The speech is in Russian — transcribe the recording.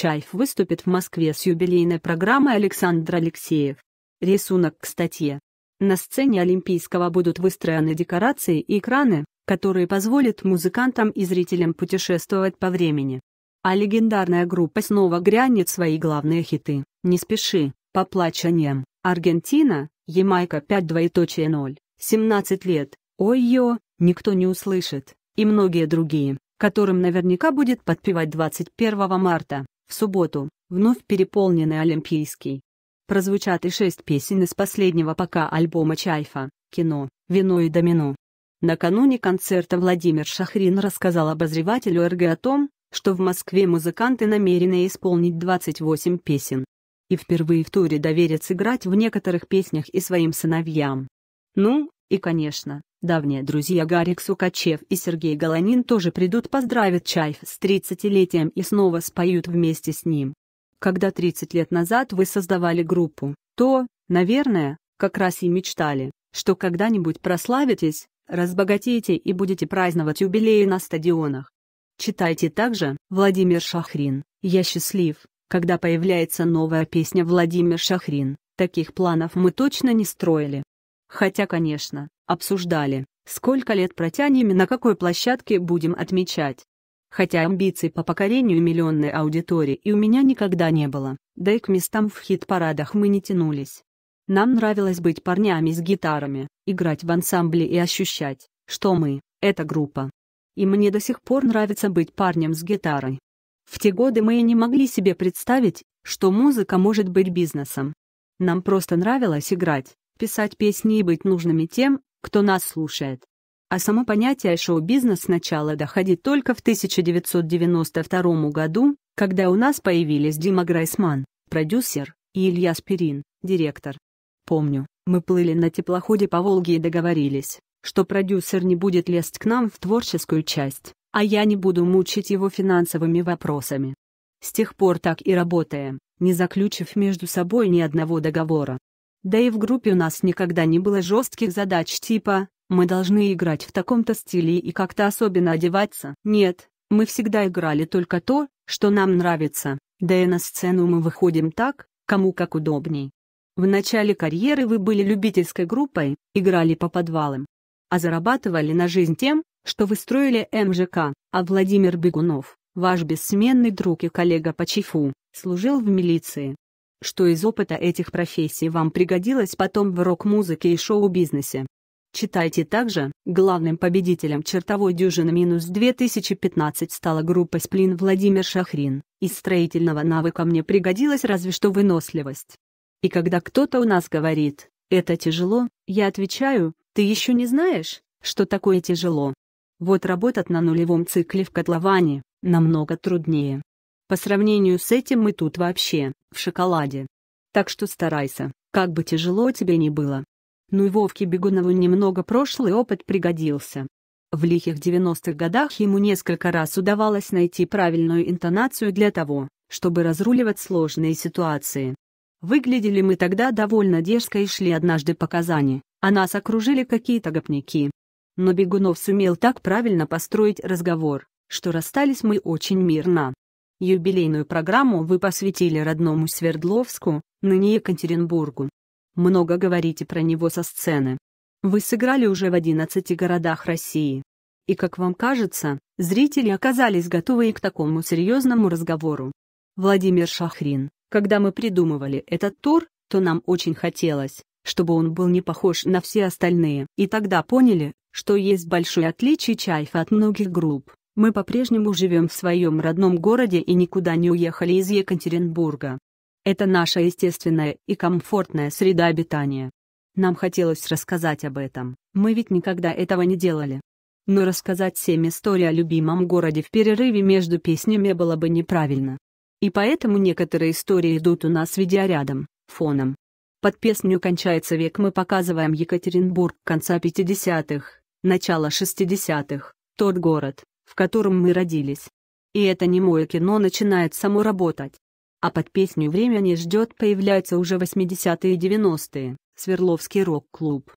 Чайф выступит в Москве с юбилейной программой Александр Алексеев. Рисунок к статье. На сцене Олимпийского будут выстроены декорации и экраны, которые позволят музыкантам и зрителям путешествовать по времени. А легендарная группа снова грянет свои главные хиты «Не спеши», «Поплачаньем», «Аргентина», «Ямайка 5.0», «17 лет», «Ой-ё», «Никто не спеши поплачаньем аргентина ямайка 5.2.0, 17 лет ой ё никто не услышит и многие другие, которым наверняка будет подпевать 21 марта. В субботу, вновь переполненный Олимпийский. Прозвучат и шесть песен из последнего пока альбома Чайфа, кино, вино и домино. Накануне концерта Владимир Шахрин рассказал обозревателю РГ о том, что в Москве музыканты намерены исполнить 28 песен. И впервые в туре доверят сыграть в некоторых песнях и своим сыновьям. Ну, и конечно, Давние друзья Гарик Сукачев и Сергей Галанин тоже придут поздравить Чайф с 30-летием и снова споют вместе с ним. Когда 30 лет назад вы создавали группу, то, наверное, как раз и мечтали, что когда-нибудь прославитесь, разбогатеете и будете праздновать юбилеи на стадионах. Читайте также Владимир Шахрин «Я счастлив», когда появляется новая песня Владимир Шахрин. Таких планов мы точно не строили. Хотя, конечно, обсуждали, сколько лет протянем и на какой площадке будем отмечать. Хотя амбиций по покорению миллионной аудитории и у меня никогда не было, да и к местам в хит-парадах мы не тянулись. Нам нравилось быть парнями с гитарами, играть в ансамбле и ощущать, что мы — это группа. И мне до сих пор нравится быть парнем с гитарой. В те годы мы и не могли себе представить, что музыка может быть бизнесом. Нам просто нравилось играть, писать песни и быть нужными тем, кто нас слушает. А само понятие шоу-бизнес сначала доходит только в 1992 году, когда у нас появились Дима Грайсман, продюсер, и Илья Спирин, директор. Помню, мы плыли на теплоходе по Волге и договорились, что продюсер не будет лезть к нам в творческую часть, а я не буду мучить его финансовыми вопросами. С тех пор так и работаем, не заключив между собой ни одного договора. Да и в группе у нас никогда не было жестких задач типа «мы должны играть в таком-то стиле и как-то особенно одеваться». Нет, мы всегда играли только то, что нам нравится, да и на сцену мы выходим так, кому как удобней. В начале карьеры вы были любительской группой, играли по подвалам, а зарабатывали на жизнь тем, что вы строили МЖК, а Владимир Бегунов, ваш бессменный друг и коллега по ЧИФУ, служил в милиции что из опыта этих профессий вам пригодилось потом в рок-музыке и шоу-бизнесе. Читайте также, главным победителем чертовой дюжины минус 2015 стала группа «Сплин» Владимир Шахрин, из строительного навыка мне пригодилась разве что выносливость. И когда кто-то у нас говорит «это тяжело», я отвечаю «ты еще не знаешь, что такое тяжело». Вот работать на нулевом цикле в котловане намного труднее. По сравнению с этим мы тут вообще в шоколаде. Так что старайся, как бы тяжело тебе ни было. Ну и Вовке Бегунову немного прошлый опыт пригодился. В лихих 90-х годах ему несколько раз удавалось найти правильную интонацию для того, чтобы разруливать сложные ситуации. Выглядели мы тогда довольно дерзко и шли однажды по Казани, а нас окружили какие-то гопники. Но Бегунов сумел так правильно построить разговор, что расстались мы очень мирно. Юбилейную программу вы посвятили родному Свердловску, ныне Екатеринбургу. Много говорите про него со сцены. Вы сыграли уже в 11 городах России. И, как вам кажется, зрители оказались готовы и к такому серьезному разговору. Владимир Шахрин, когда мы придумывали этот тур, то нам очень хотелось, чтобы он был не похож на все остальные, и тогда поняли, что есть большое отличие Чайфа от многих групп. Мы по-прежнему живем в своем родном городе и никуда не уехали из Екатеринбурга. Это наша естественная и комфортная среда обитания. Нам хотелось рассказать об этом, мы ведь никогда этого не делали. Но рассказать всем историю о любимом городе в перерыве между песнями было бы неправильно. И поэтому некоторые истории идут у нас видеорядом, фоном. Под песню «Кончается век» мы показываем Екатеринбург конца 50-х, начала 60-х, тот город, в котором мы родились. И это не мое кино начинает само работать. А под песню «Время не ждет» появляются уже 80-е и 90-е, Свердловский рок-клуб.